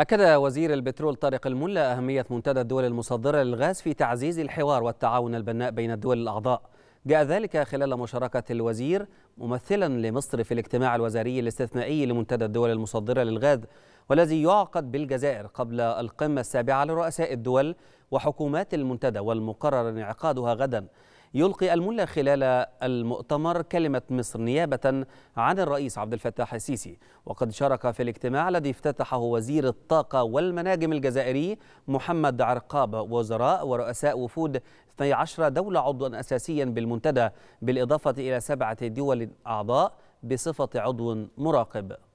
أكد وزير البترول طارق الملا أهمية منتدى الدول المصدرة للغاز في تعزيز الحوار والتعاون البناء بين الدول الأعضاء جاء ذلك خلال مشاركة الوزير ممثلا لمصر في الاجتماع الوزاري الاستثنائي لمنتدى الدول المصدرة للغاز والذي يعقد بالجزائر قبل القمة السابعة لرؤساء الدول وحكومات المنتدى والمقرر انعقادها غدا يلقي الملا خلال المؤتمر كلمة مصر نيابة عن الرئيس عبد الفتاح السيسي وقد شارك في الاجتماع الذي افتتحه وزير الطاقة والمناجم الجزائري محمد عرقاب وزراء ورؤساء وفود 12 دولة عضوا أساسيا بالمنتدى بالإضافة إلى سبعة دول أعضاء بصفة عضو مراقب